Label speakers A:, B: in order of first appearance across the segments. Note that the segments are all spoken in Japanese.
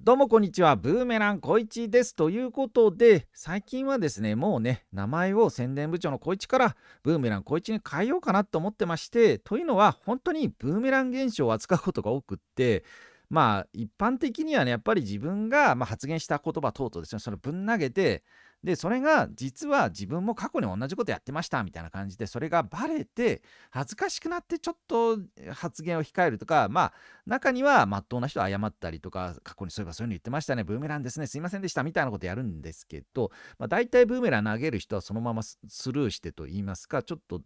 A: どうもこんにちは、ブーメラン小市です。ということで、最近はですね、もうね、名前を宣伝部長の小市から、ブーメラン小市に変えようかなと思ってまして、というのは、本当にブーメラン現象を扱うことが多くって、まあ、一般的にはね、やっぱり自分が、まあ、発言した言葉等々ですね、そのぶん投げて、でそれが実は自分も過去に同じことやってましたみたいな感じでそれがバレて恥ずかしくなってちょっと発言を控えるとかまあ中にはまっとうな人謝ったりとか過去にそういえばそういうの言ってましたねブーメランですねすいませんでしたみたいなことやるんですけど、まあ、大体ブーメラン投げる人はそのままスルーしてと言いますかちょっと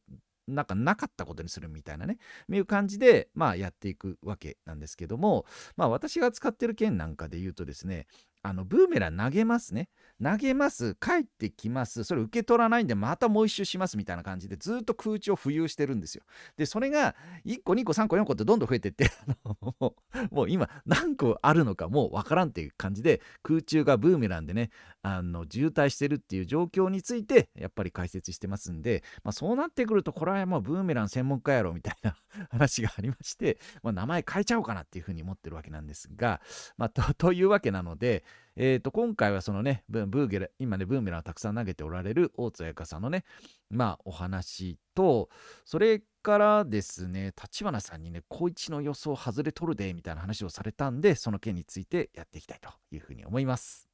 A: なんかなかったことにするみたいなね、いう感じで、まあやっていくわけなんですけども、まあ私が使ってる件なんかで言うとですね、あのブーメラン投げますね。投げます、帰ってきます、それ受け取らないんで、またもう一周しますみたいな感じで、ずっと空中を浮遊してるんですよ。で、それが1個、2個、3個、4個ってどんどん増えてって、もうもう今、何個あるのかもうわからんっていう感じで、空中がブーメランでね、あの渋滞してるっていう状況について、やっぱり解説してますんで、まあ、そうなってくると、これはもうブーメラン専門家やろみたいな 話がありまして、まあ、名前変えちゃおうかなっていうふうに思ってるわけなんですが、まあ、とというわけなので、えー、と今回はそのねブーゲラ今ねブーメランをたくさん投げておられる大津彩香さんのねまあお話とそれからですね立花さんにね高一の予想外れとるでみたいな話をされたんでその件についてやっていきたいというふうに思います。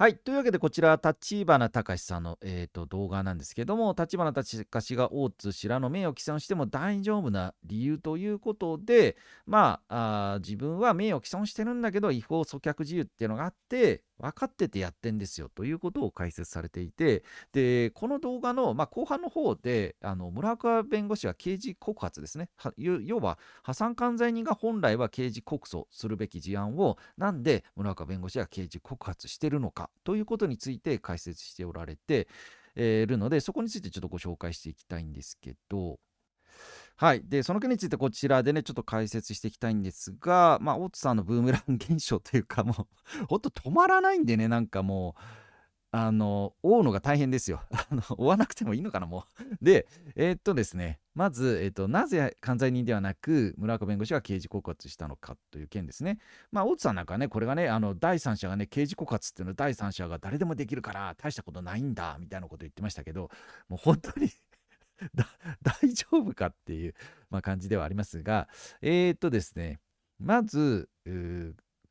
A: はい。というわけで、こちら、立花隆さんの、えーと、動画なんですけども、立花隆が大津白の名誉を毀損しても大丈夫な理由ということで、まあ、あ自分は名誉毀損してるんだけど、違法阻却自由っていうのがあって、分かっててやってんですよということを解説されていてでこの動画の、まあ、後半の方であの村岡弁護士は刑事告発ですね要は破産管財人が本来は刑事告訴するべき事案をなんで村岡弁護士は刑事告発してるのかということについて解説しておられているのでそこについてちょっとご紹介していきたいんですけどはい。で、その件についてこちらでね、ちょっと解説していきたいんですが、まあ、大津さんのブームラン現象というか、もう、ほんと止まらないんでね、なんかもう、あの、追うのが大変ですよ。あの、追わなくてもいいのかな、もう。で、えー、っとですね、まず、えー、っと、なぜ犯罪人ではなく、村岡弁護士が刑事告発したのかという件ですね。まあ、大津さんなんかね、これがね、あの、第三者がね、刑事告発っていうのは第三者が誰でもできるから、大したことないんだ、みたいなこと言ってましたけど、もう本当に 大丈夫かっていう、まあ、感じではありますが、えー、っとですね、まず、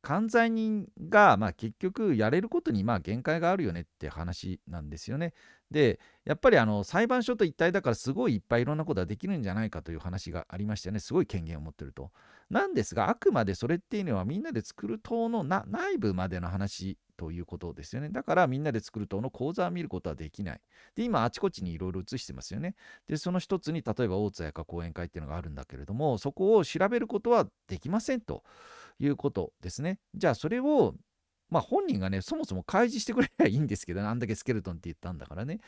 A: 犯罪人が、まあ、結局やれることにまあ限界があるよねって話なんですよね。でやっぱりあの裁判所と一体だからすごいいっぱいいろんなことができるんじゃないかという話がありましてねすごい権限を持ってると。なんですがあくまでそれっていうのはみんなで作る党の内部までの話ということですよね。だからみんなで作る党の口座を見ることはできない。で、今あちこちにいろいろ移してますよね。で、その一つに例えば大津彩香講演会っていうのがあるんだけれども、そこを調べることはできませんと。いうことですね。じゃあそれをまあ本人がね、そもそも開示してくれりゃいいんですけど、あんだけスケルトンって言ったんだからね。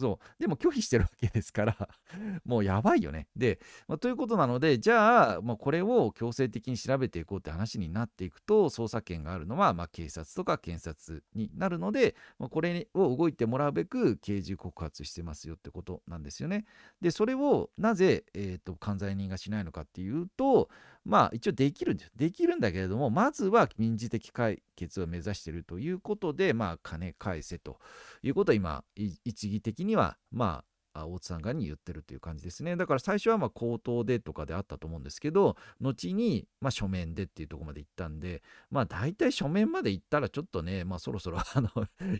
A: そう。でも拒否してるわけですから もうやばいよね。で、まあ、ということなので、じゃあ、まあ、これを強制的に調べていこうって話になっていくと、捜査権があるのは、まあ、警察とか検察になるので、まあ、これを動いてもらうべく刑事告発してますよってことなんですよね。で、それをなぜ、えーと、犯罪人がしないのかっていうと、まあ、一応できるんです。できるんだけれども、まずは民事的解決を目指しているということで、まあ、金返せということは今、一義的ににはまあ大津さん側に言ってるという感じですねだから最初はまあ口頭でとかであったと思うんですけど後にま書面でっていうとこまで行ったんでまあ大体書面まで行ったらちょっとねまあそろそろ あの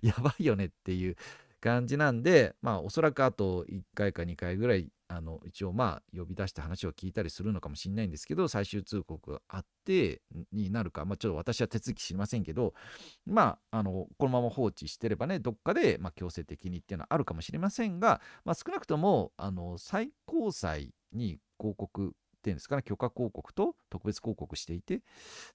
A: やばいよねっていう感じなんでまあおそらくあと1回か2回ぐらいあの一応まあ呼び出して話を聞いたりするのかもしれないんですけど最終通告があってになるか、まあ、ちょっと私は手続き知りませんけどまああのこのまま放置してればねどっかで、まあ、強制的にっていうのはあるかもしれませんが、まあ、少なくともあの最高裁に広告っていうんですかね、許可広告と特別広告していて、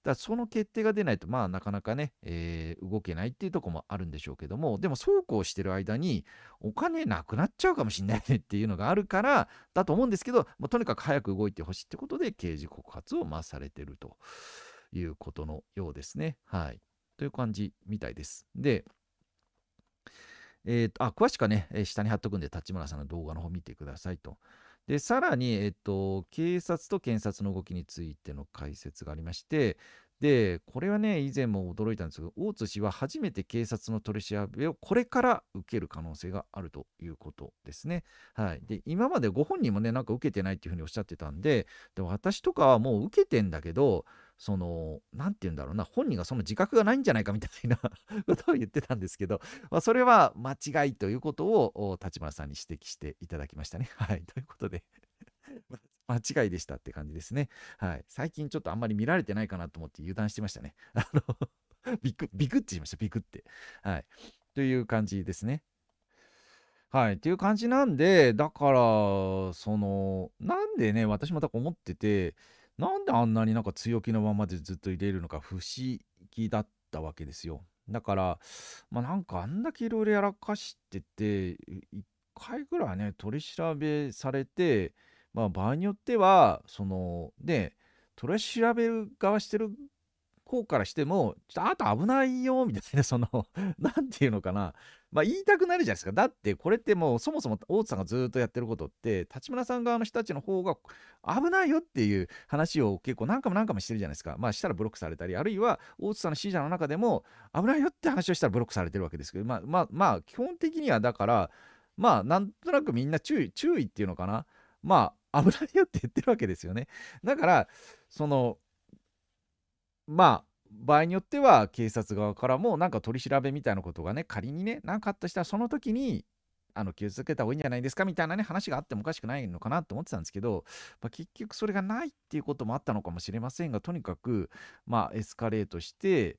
A: だその決定が出ないと、まあなかなかね、えー、動けないっていうとこもあるんでしょうけども、でもそうこうしてる間にお金なくなっちゃうかもしれないねっていうのがあるから、だと思うんですけど、まあ、とにかく早く動いてほしいってことで刑事告発をまされてるということのようですね。はい。という感じみたいです。で、えーと、あ詳しくはね、下に貼っとくんで、立村さんの動画の方見てくださいと。で、さらに、えっと、警察と検察の動きについての解説がありまして、で、これはね、以前も驚いたんですけど、大津氏は初めて警察の取り調べをこれから受ける可能性があるということですね。はい。で、今までご本人もね、なんか受けてないっていうふうにおっしゃってたんで、で私とかはもう受けてんだけど、その、何て言うんだろうな、本人がその自覚がないんじゃないかみたいな ことを言ってたんですけど、まあ、それは間違いということを立花さんに指摘していただきましたね。はい。ということで 間違いでしたって感じですね。はい。最近ちょっとあんまり見られてないかなと思って油断してましたね。あのビク、ビクってしました、ビクって。はい。という感じですね。はい。という感じなんで、だから、その、なんでね、私もだか思ってて、なんであんなになんか強気のままでずっと入れるのか不思議だったわけですよ。だから、まあ、なんかあんだけいろいろやらかしてて、1回ぐらいね、取り調べされて、まあ、場合によっては、その、ね、取り調べる側してる方からしても、ちょっとあと危ないよ、みたいな、その、なんていうのかな、まあ、言いたくなるじゃないですか。だってこれってもうそもそも大津さんがずっとやってることって立村さん側の人たちの方が危ないよっていう話を結構何回も何回もしてるじゃないですか。まあしたらブロックされたりあるいは大津さんの支持者の中でも危ないよって話をしたらブロックされてるわけですけどまあまあまあ基本的にはだからまあなんとなくみんな注意注意っていうのかなまあ危ないよって言ってるわけですよね。だからそのまあ場合によっては警察側からもなんか取り調べみたいなことがね仮にね何かあったしたらその時にあの気をつけた方がいいんじゃないですかみたいなね話があってもおかしくないのかなと思ってたんですけど、まあ、結局それがないっていうこともあったのかもしれませんがとにかくまあエスカレートして、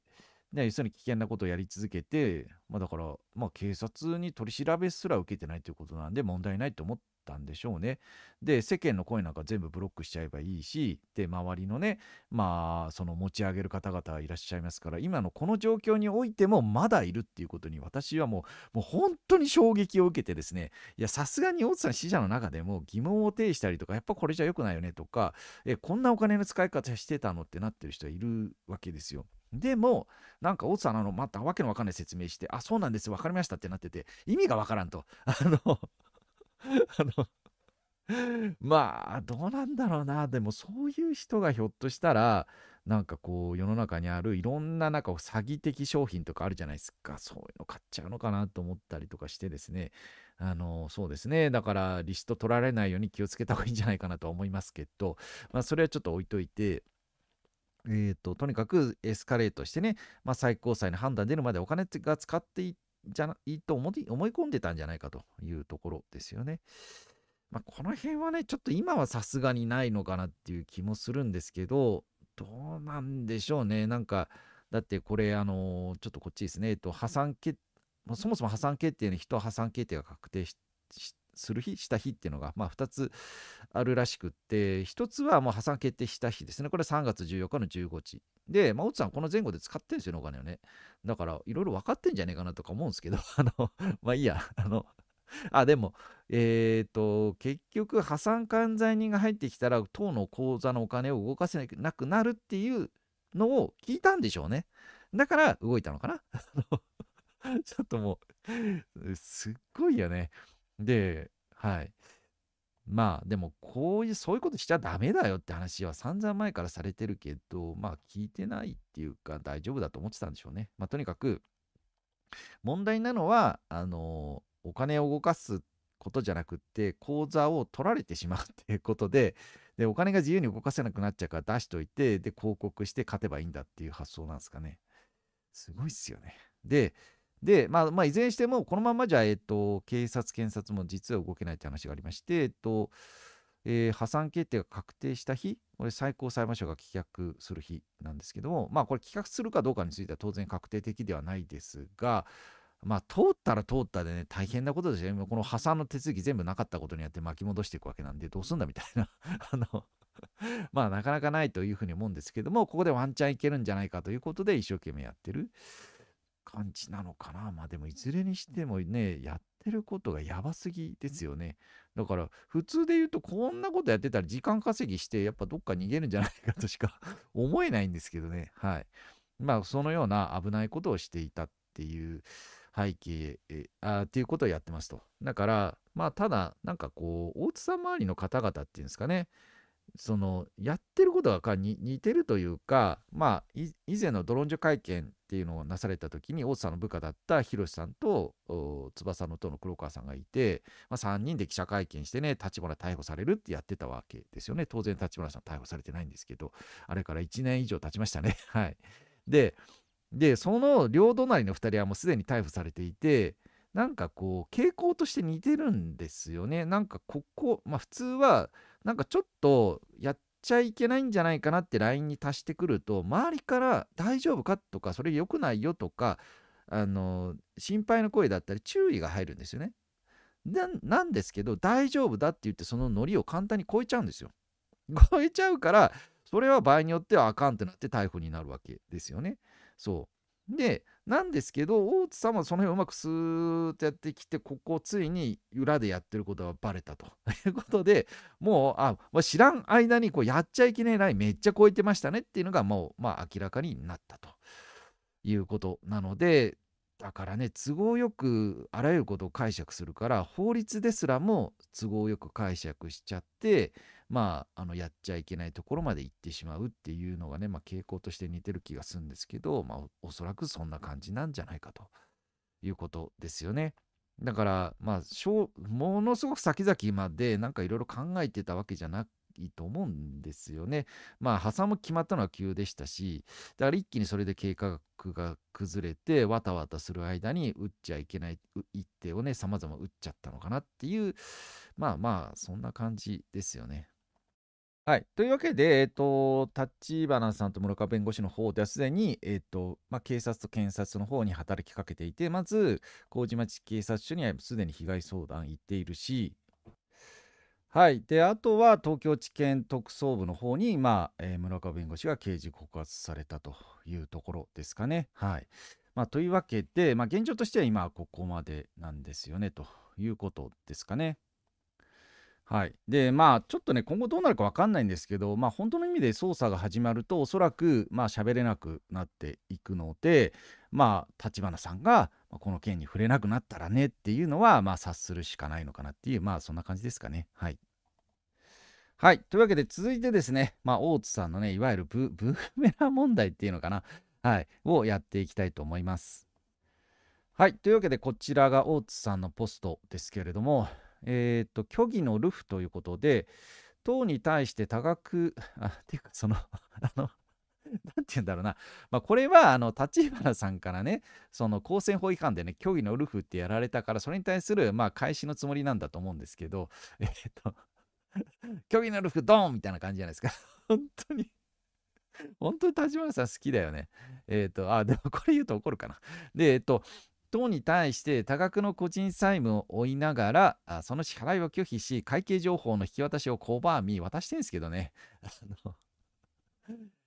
A: ね、要するに危険なことをやり続けて、まあ、だから、まあ、警察に取り調べすら受けてないということなんで問題ないと思ってったんでしょうね。で世間の声なんか全部ブロックしちゃえばいいしで周りのねまあその持ち上げる方々いらっしゃいますから今のこの状況においてもまだいるっていうことに私はもうもう本当に衝撃を受けてですねいやさすがに大津さん死者の中でも疑問を呈したりとかやっぱこれじゃ良くないよねとかえこんなお金の使い方してたのってなってる人はいるわけですよ。でも、なんか、大津さん、あの、またわけのわかんない説明して、あ、そうなんです、わかりましたってなってて、意味がわからんと。あの あの、まあ、どうなんだろうな。でも、そういう人がひょっとしたら、なんかこう、世の中にあるいろんな、なんか詐欺的商品とかあるじゃないですか。そういうの買っちゃうのかなと思ったりとかしてですね。あの、そうですね。だから、リスト取られないように気をつけた方がいいんじゃないかなとは思いますけど、まあ、それはちょっと置いといて、えーと、ととにかくエスカレートしてね、まあ、最高裁の判断出るまでお金が使っていっじゃないと思い込んでたんじゃないかというところですよね。まあ、この辺はね、ちょっと今はさすがにないのかなっていう気もするんですけど、どうなんでしょうね。なんか、だってこれ、あのー、ちょっとこっちですね。えっと、破産決、そもそも破産決定の人は破産決定が確定しする日した日っていうのが、まあ、2つあるらしくって1つはもう破産決定した日ですねこれ3月14日の15時で、まあ、さんこの前後で使ってるんですよねお金をねだからいろいろ分かってんじゃねえかなとか思うんですけど あのまあいいやあのあでも、えっ、ー、と結局破産管財人が入ってきたら党の口座のお金を動かせなくなるっていうのを聞いたんでしょうねだから動いたのかな ちょっともうすっごいよねで、はい。まあでもこういうそういうことしちゃダメだよって話は散々前からされてるけどまあ聞いてないっていうか大丈夫だと思ってたんでしょうね。まあとにかく問題なのはあのお金を動かすことじゃなくって口座を取られてしまうっていうことででお金が自由に動かせなくなっちゃうから出しといてで広告して勝てばいいんだっていう発想なんですかね。すごいっすよね。でで、まあ、まあ、いずれにしても、このままじゃ、えっと、警察、検察も実は動けないって話がありまして、えっと、えー、破産決定が確定した日、これ最高裁判所が棄却する日なんですけども、まあこれ棄却するかどうかについては当然確定的ではないですが、まあ通ったら通ったでね、大変なことですよね。この破産の手続き全部なかったことによって巻き戻していくわけなんで、どうすんだみたいな あの まあなかなかないというふうに思うんですけども、ここでワンチャンいけるんじゃないかということで一生懸命やってる。感じなのかなまあでもいずれにしてもねやってることがやばすぎですよねだから普通で言うとこんなことやってたら時間稼ぎしてやっぱどっか逃げるんじゃないかとしか 思えないんですけどねはいまあそのような危ないことをしていたっていう背景あっていうことをやってますとだからまあただなんかこう大津さん周りの方々っていうんですかねそのやってることが似てるというか、まあ、以前のドロンジョ会見っていうのをなされた時に大津さんの部下だった広瀬さんと翼の党の黒川さんがいて、まあ、3人で記者会見してね立花逮捕されるってやってたわけですよね当然立花さん逮捕されてないんですけどあれから1年以上経ちましたね はいででその両隣の2人はもうすでに逮捕されていてなんかこう傾向として似てるんですよねなんかここまあ普通はなんかちょっとやっちゃいけないんじゃないかなって LINE に足してくると周りから「大丈夫か?」とか「それ良くないよ」とかあの心配の声だったり注意が入るんですよね。なんですけど大丈夫だって言ってそのノリを簡単に超えちゃうんですよ。超えちゃうからそれは場合によってはあかんってなって逮捕になるわけですよね。そうでなんですけど、大津さんはその辺うまくスーッとやってきて、ここをついに裏でやってることがバレたと いうことで、もう、あ、まあ、知らん間にこうやっちゃいけないラインめっちゃ超えてましたねっていうのがもう、まあ、明らかになったということなので、だからね、都合よくあらゆることを解釈するから、法律ですらも都合よく解釈しちゃって、まあ、あのやっちゃいけないところまで行ってしまうっていうのがね、まあ、傾向として似てる気がするんですけど、まあ、おそらくそんな感じなんじゃないかということですよね。だから、まあ、しょものすごく先々までなんかいろいろ考えてたわけじゃなくいいと思うんですよね。まあ、破産も決まったのは急でしたし、だから一気にそれで計画が崩れて、わたわたする間に打っちゃいけない一手をね、様々打っちゃったのかなっていう、まあまあ、そんな感じですよね。はい。というわけで、えっと、立花さんと村川弁護士の方ではすでに、えっと、まあ、警察と検察の方に働きかけていて、まず、麹町警察署にはすでに被害相談行っているし、はい。で、あとは東京地検特捜部の方に、まあ、えー村川弁護士が刑事告発されたというところですかね。はい。まあ、というわけで、まあ、現状としては今はここまでなんですよね、ということですかね。はい、でまあちょっとね今後どうなるか分かんないんですけど、まあ、本当の意味で捜査が始まるとおそらくまあ喋れなくなっていくのでまあ立花さんがこの件に触れなくなったらねっていうのはまあ察するしかないのかなっていうまあそんな感じですかねはい。はい。というわけで、続いてですね、まあ、大津さんのね、いわゆるブブーメラン問題っていうのかな、はい、をやっていきたいと思います。はい。というわけで、こちらが大津さんのポストですけれども、えっ、ー、と、虚偽のルフということで、党に対して多額、あ、っていうか、その、あの、なんて言うんだろうな、まあ、これはあの立花さんからね、その公選法違反でね、虚偽のルフってやられたから、それに対するまあ返しのつもりなんだと思うんですけど、えっと、虚偽のルフドーンみたいな感じじゃないですか。本当に本当に立花さん好きだよね。えっ、ー、と、あ、でもこれ言うと怒るかな。で、えっ、ー、と、党に対して多額の個人債務を負いながら、あその支払いを拒否し、会計情報の引き渡しを拒み、渡してるんですけどね。あの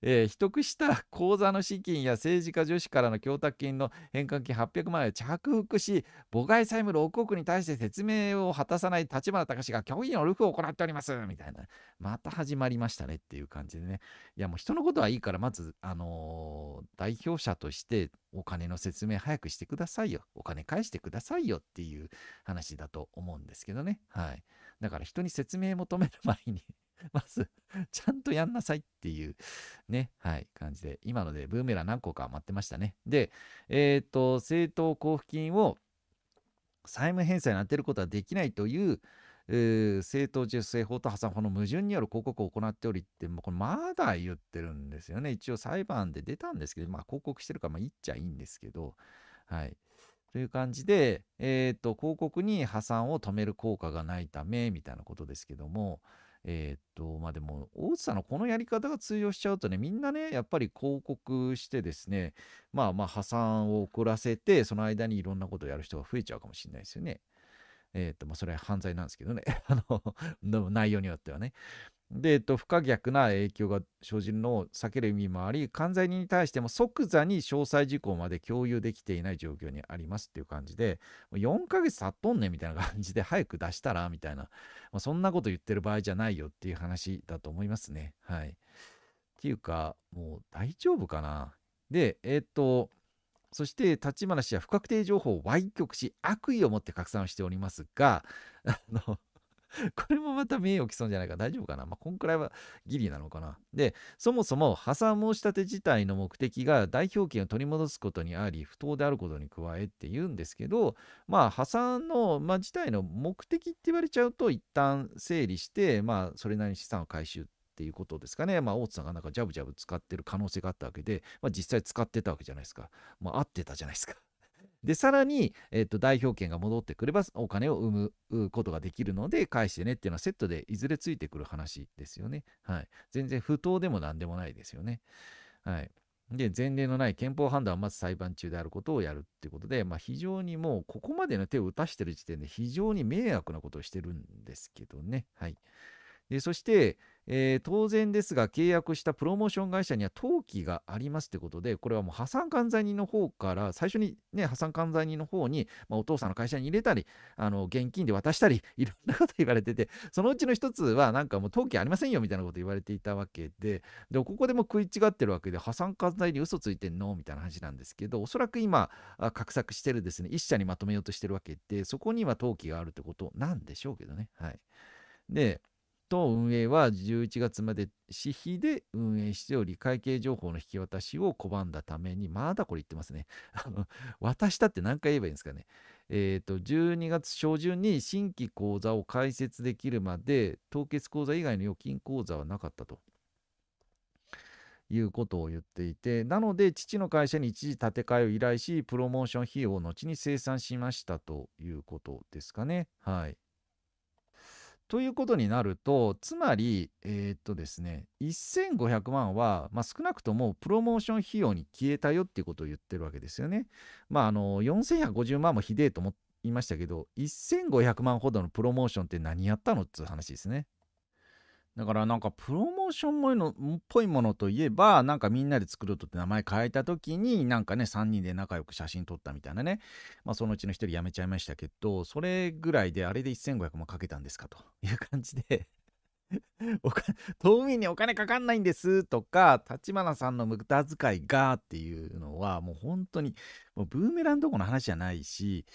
A: えー、取得した口座の資金や政治家女子からの供託金の返還金800万円を着服し、母外債務6億に対して説明を果たさない立花隆が虚偽のルフを行っておりますみたいな、また始まりましたねっていう感じでね。いや、もう人のことはいいから、まず、あのー、代表者としてお金の説明早くしてくださいよ。お金返してくださいよっていう話だと思うんですけどね。はい。だから人に説明求める前に まず、ちゃんとやんなさいっていうね、はい、感じで、今のでブーメラン何個か待ってましたね。で、えっ、ー、と、政党交付金を債務返済に充てることはできないという、えー、政党受正法と破産法の矛盾による広告を行っておりって、もうこれまだ言ってるんですよね。一応裁判で出たんですけど、まあ広告してるから、まあ言っちゃいいんですけど、はい。という感じで、えっ、ー、と、広告に破産を止める効果がないため、みたいなことですけども、えー、っと、まあ、でも、大津さんのこのやり方が通用しちゃうとね、みんなね、やっぱり広告してですね、まあまあ破産を遅らせて、その間にいろんなことをやる人が増えちゃうかもしれないですよね。えっ、と、まあ、それは犯罪なんですけどね。あの、内容によってはね。で、えっと、不可逆な影響が生じるのを避ける意味もあり、関罪人に対しても即座に詳細事項まで共有できていない状況にありますっていう感じで、4ヶ月経っとんねんみたいな感じで、早く出したらみたいな、まあ、そんなこと言ってる場合じゃないよっていう話だと思いますね。はい。っていうか、もう大丈夫かな。で、えっと、そして立花氏は不確定情報を歪曲し、悪意を持って拡散をしておりますが、あの、これもまた名誉毀損じゃないか大丈夫かなまあ、こんくらいはギリなのかなで、そもそも破産申し立て自体の目的が代表権を取り戻すことにあり、不当であることに加えって言うんですけど、まあ、破産の、まあ、自体の目的って言われちゃうと、一旦整理して、まあ、それなりに資産を回収っていうことですかね。まあ、大津さんがなんかジャブジャブ使ってる可能性があったわけで、まあ、実際使ってたわけじゃないですか。まあ、合ってたじゃないですか。で、さらに、えっと、代表権が戻ってくれば、お金を生むことができるので、返してねっていうのはセットでいずれついてくる話ですよね。はい。全然不当でも何でもないですよね。はい。で、前例のない憲法判断をまず裁判中であることをやるっていうことで、まあ、非常にもうここまでの手を打たしてる時点で非常に迷惑なことをしてるんですけどね。はい。でそして、えー、当然ですが契約したプロモーション会社には登記がありますということでこれはもう破産管財人の方から最初に、ね、破産管財人の方に、まあ、お父さんの会社に入れたりあの現金で渡したり いろんなこと言われててそのうちの一つはなんかもう登記ありませんよみたいなこと言われていたわけででここでも食い違ってるわけで破産管財に嘘ついてんのみたいな話なんですけどおそらく今画策してるですね一社にまとめようとしてるわけでそこには登記があるってことなんでしょうけどねはいでと運営は11月まで私費で運営しており、会計情報の引き渡しを拒んだために、まだこれ言ってますね。渡したって何回言えばいいんですかね。えっ、ー、と、12月初旬に新規口座を開設できるまで、凍結口座以外の預金口座はなかったと。いうことを言っていて、なので、父の会社に一時建て替えを依頼し、プロモーション費用を後に生産しましたということですかね。はい。ということになると、つまり、えー、っとですね、1500万は、まあ、少なくともプロモーション費用に消えたよっていうことを言ってるわけですよね。まあ、あの、4150万もひでえと思いましたけど、1500万ほどのプロモーションって何やったのっつう話ですね。だからなんかプロモーションものっぽいものといえばなんかみんなで作ろうとって名前変えた時になんかね3人で仲良く写真撮ったみたいなねまあそのうちの1人辞めちゃいましたけどそれぐらいであれで1500万かけたんですかという感じで おかにお金かかんないんですとか立花さんの無駄遣いがっていうのはもう本当にもうブーメランどこの話じゃないし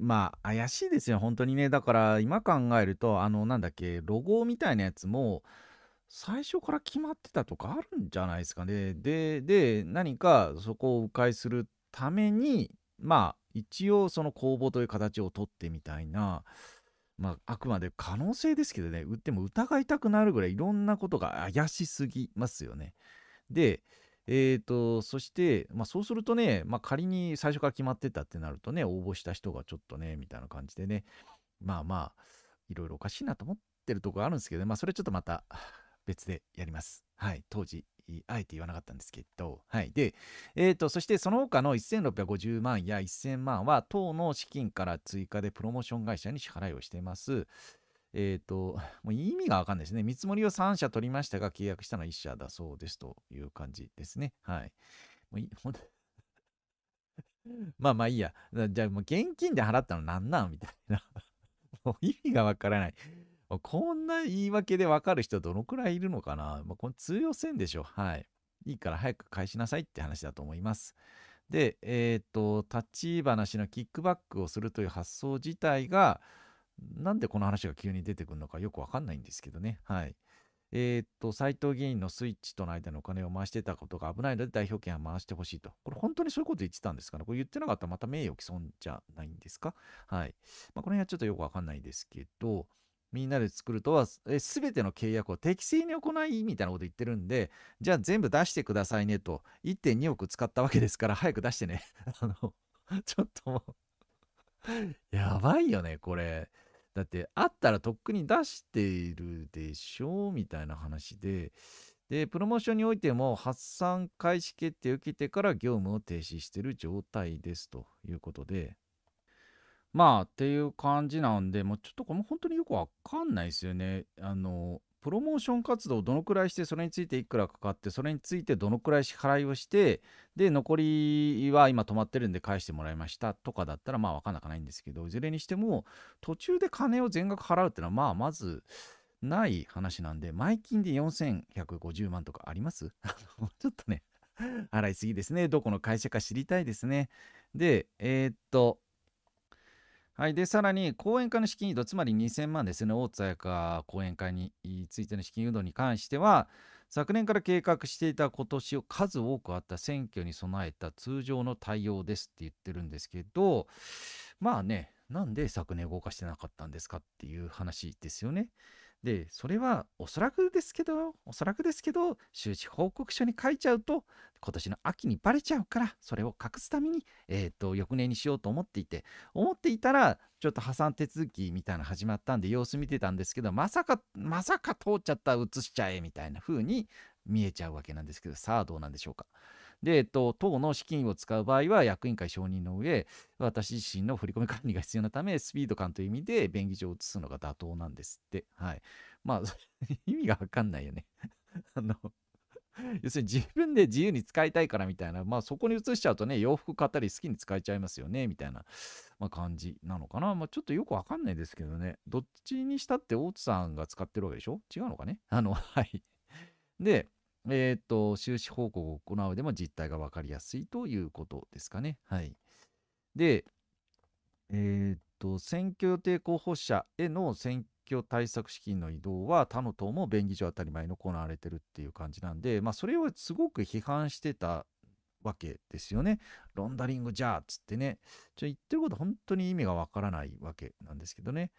A: まあ、怪しいですよ、本当にね。だから、今考えると、あの、なんだっけ、ロゴみたいなやつも、最初から決まってたとかあるんじゃないですかね。で、で、何かそこを迂回するために、まあ、一応その公募という形をとってみたいな、まあ、あくまで可能性ですけどね、売っても疑いたくなるぐらいいろんなことが怪しすぎますよね。で、えーと、そして、まあ、そうするとね、まあ、仮に最初から決まってたってなるとね、応募した人がちょっとね、みたいな感じでね、まあまあ、いろいろおかしいなと思ってるとこあるんですけど、ね、まあ、それちょっとまた別でやります。はい、当時、あえて言わなかったんですけど、はい。で、えっ、ー、と、そしてその他の1650万や1000万は、党の資金から追加でプロモーション会社に支払いをしています。えっ、ー、と、もう意味がわかんないですね。見積もりを3社取りましたが、契約したのは1社だそうですという感じですね。はい。もういほん まあまあいいや。じゃあもう現金で払ったのなんなんみたいな。もう意味がわからない。こんな言い訳でわかる人どのくらいいるのかな、まあ、この通用せんでしょ。はい。いいから早く返しなさいって話だと思います。で、えっ、ー、と、立ち話のキックバックをするという発想自体が、なんでこの話が急に出てくるのかよくわかんないんですけどね。はい。えー、っと、斎藤議員のスイッチとの間のお金を回してたことが危ないので代表権は回してほしいと。これ本当にそういうこと言ってたんですかねこれ言ってなかったらまた名誉毀損じゃないんですかはい。まあ、この辺はちょっとよくわかんないですけど、みんなで作るとは、すべての契約を適正に行いみたいなこと言ってるんで、じゃあ全部出してくださいねと、1.2億使ったわけですから、早く出してね。あの、ちょっともうやばいよね、これ。だってあったらとっくに出しているでしょうみたいな話で、で、プロモーションにおいても発散開始決定を受けてから業務を停止している状態ですということで、まあっていう感じなんで、もうちょっとこれも本当によくわかんないですよね。あの、プロモーション活動をどのくらいしてそれについていくらかかってそれについてどのくらい支払いをしてで残りは今止まってるんで返してもらいましたとかだったらまあ分かんなくないんですけどいずれにしても途中で金を全額払うっていうのはまあまずない話なんで前金で4150万とか ありますちょっとね払 いすぎですねどこの会社か知りたいですねでえー、っとはい、でさらに講演会の資金誘導つまり2000万ですね大津彩香講演会についての資金誘導に関しては昨年から計画していた今年を数多くあった選挙に備えた通常の対応ですって言ってるんですけどまあねなんで昨年動かしてなかったんですかっていう話ですよね。でそれはおそらくですけどおそらくですけど収支報告書に書いちゃうと今年の秋にバレちゃうからそれを隠すために、えーと翌年にしようと思っていて思っていたらちょっと破産手続きみたいな始まったんで様子見てたんですけどまさかまさか通っちゃった移しちゃえみたいな風に見えちゃうわけなんですけどさあどうなんでしょうか。で、えっと、党の資金を使う場合は役員会承認の上、私自身の振込管理が必要なため、スピード感という意味で便宜上移すのが妥当なんですって。はい。まあ、意味がわかんないよね。あの、要するに自分で自由に使いたいからみたいな、まあそこに移しちゃうとね、洋服買ったり好きに使えちゃいますよね、みたいな、まあ、感じなのかな。まあちょっとよくわかんないですけどね、どっちにしたって大津さんが使ってるわけでしょ違うのかねあの、はい。で、えっ、ー、と、収支報告を行うでも実態が分かりやすいということですかね。はい。で、えっ、ー、と、選挙予定候補者への選挙対策資金の移動は他の党も便宜上当たり前に行われてるっていう感じなんで、まあ、それをすごく批判してたわけですよね。ロンダリングじゃあっつってね。ちょ言ってること本当に意味がわからないわけなんですけどね。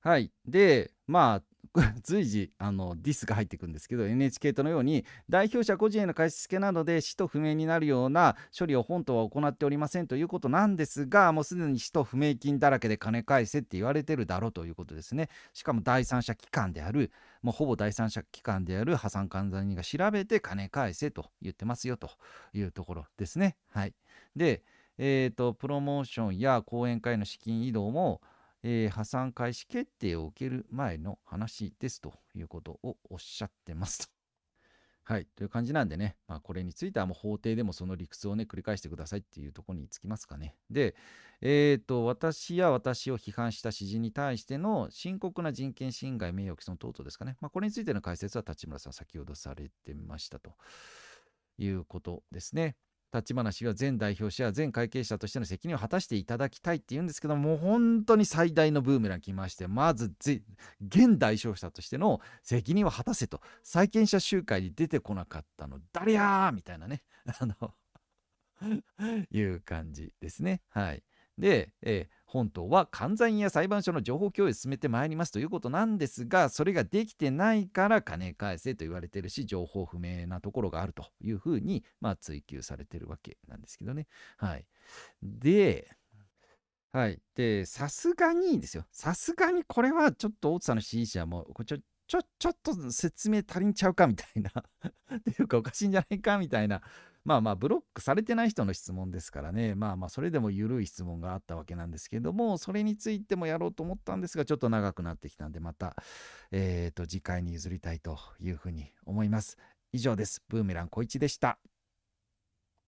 A: はい。で、まあ、随時あのディスが入ってくるんですけど NHK とのように代表者個人への貸し付けなどで使途不明になるような処理を本当は行っておりませんということなんですがもうすでに使途不明金だらけで金返せって言われてるだろうということですねしかも第三者機関であるもうほぼ第三者機関である破産管財人が調べて金返せと言ってますよというところですねはいでえーとプロモーションや講演会の資金移動もえー、破産開始決定を受ける前の話ですということをおっしゃってますと。はい。という感じなんでね、まあ、これについてはもう法廷でもその理屈をね、繰り返してくださいっていうところにつきますかね。で、えっ、ー、と、私や私を批判した指示に対しての深刻な人権侵害、名誉毀損等々ですかね。まあ、これについての解説は立村さん先ほどされてましたということですね。立ち話は全代表者や全会計者としての責任を果たしていただきたいっていうんですけどもう本当に最大のブームが来ましてまず現代表者としての責任を果たせと債権者集会に出てこなかったの誰やーみたいなねあの いう感じですねはい。で、えー、本当は関西や裁判所の情報共有を進めてまいりますということなんですがそれができてないから金返せと言われてるし情報不明なところがあるというふうに、まあ、追及されてるわけなんですけどね。はい、で、はい、でさすがにですよさすがにこれはちょっと大津さんの支持者もこちょちょ、ちょっと説明足りんちゃうかみたいな っていうかおかしいんじゃないかみたいなまあまあブロックされてない人の質問ですからねまあまあそれでも緩い質問があったわけなんですけどもそれについてもやろうと思ったんですがちょっと長くなってきたんでまた、えー、と次回に譲りたいというふうに思います。以上です。ブーメラン小一でした。